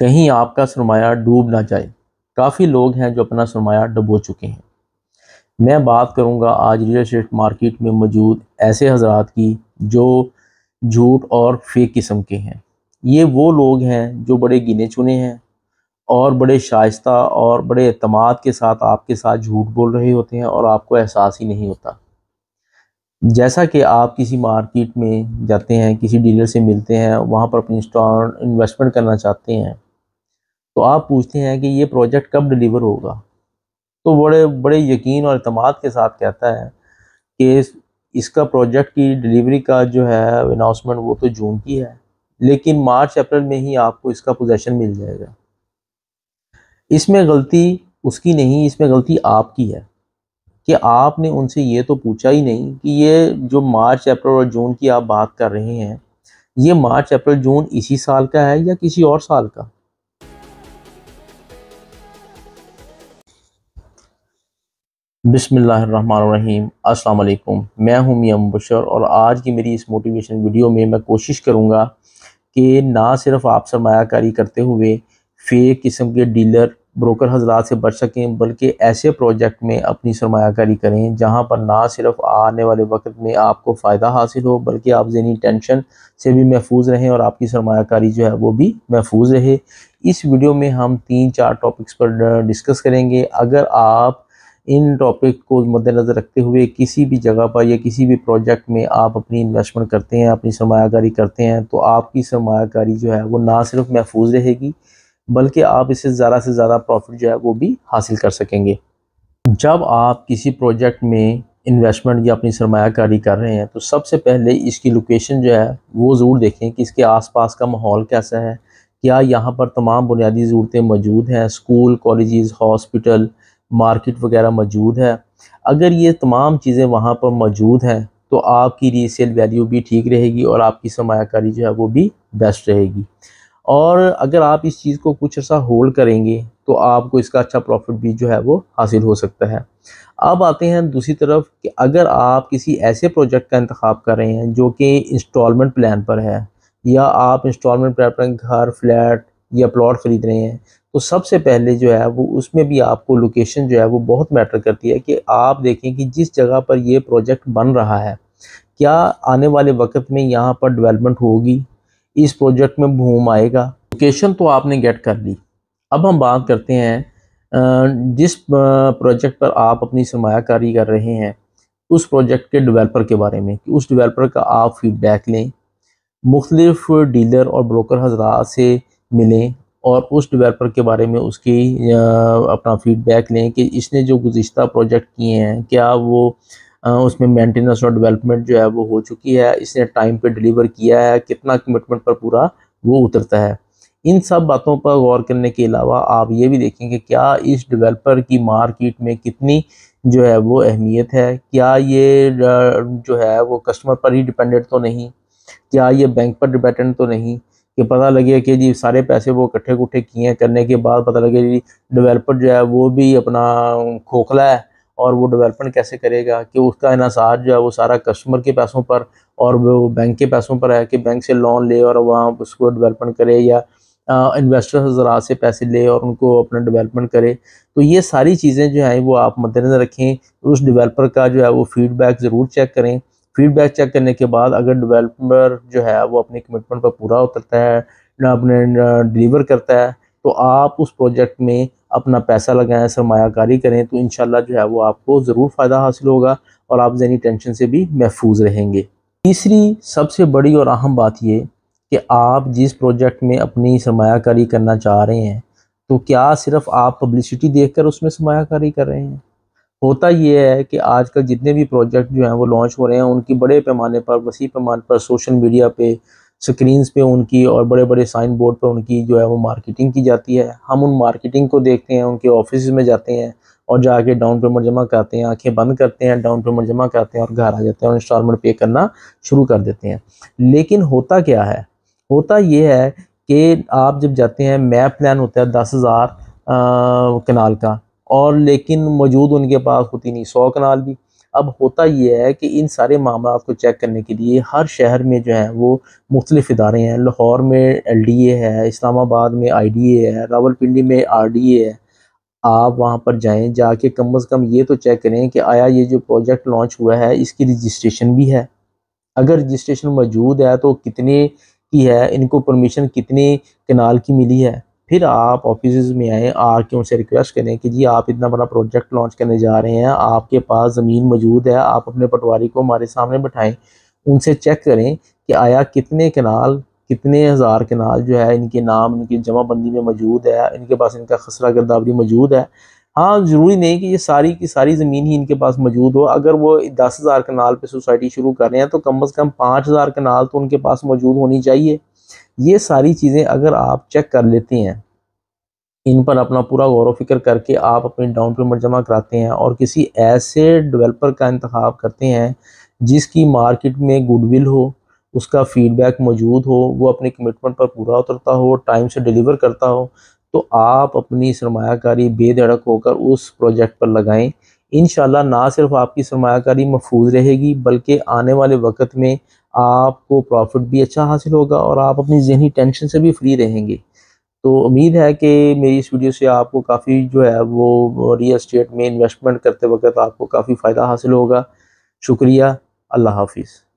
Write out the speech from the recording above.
कहीं आपका सरमाया डूब ना जाए काफ़ी लोग हैं जो अपना सरमाया डबो चुके हैं मैं बात करूंगा आज रियल इस्टेट मार्केट में मौजूद ऐसे हजरात की जो झूठ और फेक किस्म के हैं ये वो लोग हैं जो बड़े गिने चुने हैं और बड़े शायस्ता और बड़े अतमाद के साथ आपके साथ झूठ बोल रहे होते हैं और आपको एहसास ही नहीं होता जैसा कि आप किसी मार्केट में जाते हैं किसी डीलर से मिलते हैं वहाँ पर अपनी इन्वेस्टमेंट करना चाहते हैं तो आप पूछते हैं कि ये प्रोजेक्ट कब डिलीवर होगा तो बड़े बड़े यकीन और अतमाद के साथ कहता है कि इसका प्रोजेक्ट की डिलीवरी का जो है अनाउंसमेंट वो तो जून की है लेकिन मार्च अप्रैल में ही आपको इसका पोजेशन मिल जाएगा इसमें गलती उसकी नहीं इसमें गलती आपकी है कि आपने उनसे ये तो पूछा ही नहीं कि ये जो मार्च अप्रैल और जून की आप बात कर रहे हैं ये मार्च अप्रैल जून इसी साल का है या किसी और साल का बिसमीम् अस्सलाम मैं हूं मियां बशर और आज की मेरी इस मोटिवेशन वीडियो में मैं कोशिश करूंगा कि ना सिर्फ आप सरमाकारी करते हुए फेक किस्म के डीलर ब्रोकर हजरात से बच सकें बल्कि ऐसे प्रोजेक्ट में अपनी सरमाकारी करें जहां पर ना सिर्फ आने वाले वक्त में आपको फ़ायदा हासिल हो बल्कि आप जहनी टेंशन से भी महफूज रहें और आपकी सरमाकारी जो है वो भी महफूज रहे इस वीडियो में हम तीन चार टॉपिक्स पर डिस्कस करेंगे अगर आप इन टॉपिक को मद्देनज़र रखते हुए किसी भी जगह पर या किसी भी प्रोजेक्ट में आप अपनी इन्वेस्टमेंट करते हैं अपनी सरमाकारी करते हैं तो आपकी सरमाकारी जो है वो ना सिर्फ महफूज रहेगी बल्कि आप इससे ज़्यादा से ज़्यादा प्रॉफिट जो है वो भी हासिल कर सकेंगे जब आप किसी प्रोजेक्ट में इन्वेस्टमेंट या अपनी सरमाकारी कर रहे हैं तो सबसे पहले इसकी लोकेशन जो है वो ज़रूर देखें कि इसके आस का माहौल कैसा है क्या यहाँ पर तमाम बुनियादी ज़रूरतें मौजूद हैं स्कूल कॉलेज़ हॉस्पिटल मार्केट वगैरह मौजूद है अगर ये तमाम चीज़ें वहाँ पर मौजूद हैं तो आपकी रीसेल वैल्यू भी ठीक रहेगी और आपकी सरमाकारी जो है वो भी बेस्ट रहेगी और अगर आप इस चीज़ को कुछ अर्सा होल्ड करेंगे तो आपको इसका अच्छा प्रॉफिट भी जो है वो हासिल हो सकता है अब आते हैं दूसरी तरफ कि अगर आप किसी ऐसे प्रोजेक्ट का इंतखब कर रहे हैं जो कि इंस्टॉलमेंट प्लान पर है या आप इंस्टॉलमेंट प्लान पर घर फ्लैट या प्लॉट ख़रीद रहे हैं तो सबसे पहले जो है वो उसमें भी आपको लोकेशन जो है वो बहुत मैटर करती है कि आप देखें कि जिस जगह पर ये प्रोजेक्ट बन रहा है क्या आने वाले वक्त में यहाँ पर डेवलपमेंट होगी इस प्रोजेक्ट में भूम आएगा लोकेशन तो आपने गेट कर ली अब हम बात करते हैं जिस प्रोजेक्ट पर आप अपनी सरमाकारी कर रहे हैं उस प्रोजेक्ट के डेवलपर के बारे में कि उस डेवलपर का आप फीडबैक लें मुख्तलिफ डीलर और ब्रोकर हजरा से मिलें और उस डिवेलपर के बारे में उसकी अपना फीडबैक लें कि इसने जो गुज्तर प्रोजेक्ट किए हैं क्या वो उसमें मेंटेनेंस और डेवलपमेंट जो है वो हो चुकी है इसने टाइम पे डिलीवर किया है कितना कमिटमेंट पर पूरा वो उतरता है इन सब बातों पर गौर करने के अलावा आप ये भी देखें कि क्या इस डेवलपर की मार्केट में कितनी जो है वो अहमियत है क्या ये जो है वो कस्टमर पर ही डिपेंडेंट तो नहीं क्या ये बैंक पर डिपेंडेंट तो नहीं कि पता लगे कि जी सारे पैसे वो इकट्ठे उकट्ठे किए करने के बाद पता लगे जी डेवलपर जो है वो भी अपना खोखला है और वो डेवलपमेंट कैसे करेगा कि उसका इनासार जो है वो सारा कस्टमर के पैसों पर और वो बैंक के पैसों पर है कि बैंक से लोन ले और वहाँ उसको डेवलपमेंट करे या इन्वेस्टर ज़रा से पैसे ले और उनको अपना डेवलपमेंट करे तो ये सारी चीज़ें जो हैं वो आप मद्देनज़र रखें उस डेवलपर का जो है वो फीडबैक ज़रूर चेक करें फीडबैक चेक करने के बाद अगर डेवलपर जो है वो अपनी कमिटमेंट पर पूरा उतरता है ना अपने डिलीवर करता है तो आप उस प्रोजेक्ट में अपना पैसा लगाएं सरमाकारी करें तो इन जो है वो आपको ज़रूर फ़ायदा हासिल होगा और आप जहनी टेंशन से भी महफूज रहेंगे तीसरी सबसे बड़ी और अहम बात ये कि आप जिस प्रोजेक्ट में अपनी सरमाकारी करना चाह रहे हैं तो क्या सिर्फ आप पब्लिसिटी देखकर उसमें सरमाकारी कर रहे हैं होता ये है कि आजकल जितने भी प्रोजेक्ट जो हैं वो लॉन्च हो रहे हैं उनकी बड़े पैमाने पर वसी पैमाने पर सोशल मीडिया पे स्क्रीनस पे उनकी और बड़े बड़े साइन बोर्ड पर उनकी जो है वो मार्केटिंग की जाती है हम उन मार्केटिंग को देखते हैं उनके ऑफिस में जाते हैं और जाके डाउन पेमेंट जमा करते हैं आंखें बंद करते हैं डाउन पेमेंट जमा करते हैं और घर आ जाते हैं और इंस्टॉलमेंट पे करना शुरू कर देते हैं लेकिन होता क्या है होता ये है कि आप जब जाते हैं मैप प्लान होता है दस हज़ार कनाल का और लेकिन मौजूद उनके पास होती नहीं सौ कनाल भी अब होता यह है कि इन सारे मामला को चेक करने के लिए हर शहर में जो है वो मुख्तलिफ इदारे हैं लाहौर में एल डी ए है इस्लामाबाद में आई डी ए है रावलपिंडी में आर डी ए है आप वहाँ पर जाएँ जाके कम अज़ कम ये तो चेक करें कि आया ये जो प्रोजेक्ट लॉन्च हुआ है इसकी रजिस्ट्रेशन भी है अगर रजिस्ट्रेशन मौजूद है तो कितने की है इनको परमिशन कितने कनाल की मिली है फिर आप ऑफिस में आए आके उनसे रिक्वेस्ट करें कि जी आप इतना बड़ा प्रोजेक्ट लॉन्च करने जा रहे हैं आपके पास ज़मीन मौजूद है आप अपने पटवारी को हमारे सामने बैठाएं उनसे चेक करें कि आया कितने कनाल कितने हज़ार कनाल जो है इनके नाम इनकी जमाबंदी में मौजूद है इनके पास इनका खसरा गर्दावरी मौजूद है हाँ ज़रूरी नहीं कि ये सारी की सारी ज़मीन ही इनके पास मौजूद हो अगर वो दस हज़ार कनाल पर सोसाइटी शुरू कर रहे हैं तो कम अज़ कम पाँच हज़ार कनाल तो उनके पास मौजूद होनी चाहिए ये सारी चीज़ें अगर आप चेक कर लेते हैं इन पर अपना पूरा गौर फिक्र करके आप अपने डाउन पेमेंट जमा कराते हैं और किसी ऐसे डेवलपर का इंतखब करते हैं जिसकी मार्केट में गुडविल हो उसका फीडबैक मौजूद हो वो अपने कमिटमेंट पर पूरा उतरता हो टाइम से डिलीवर करता हो तो आप अपनी सरमाकारी बेधड़क होकर उस प्रोजेक्ट पर लगाएं इन ना सिर्फ आपकी सरमाकारी महफूज रहेगी बल्कि आने वाले वक्त में आपको प्रॉफिट भी अच्छा हासिल होगा और आप अपनी जहनी टेंशन से भी फ्री रहेंगे तो उम्मीद है कि मेरी इस वीडियो से आपको काफ़ी जो है वो रियल इस्टेट में इन्वेस्टमेंट करते वक्त आपको काफ़ी फ़ायदा हासिल होगा शुक्रिया अल्लाह हाफिज़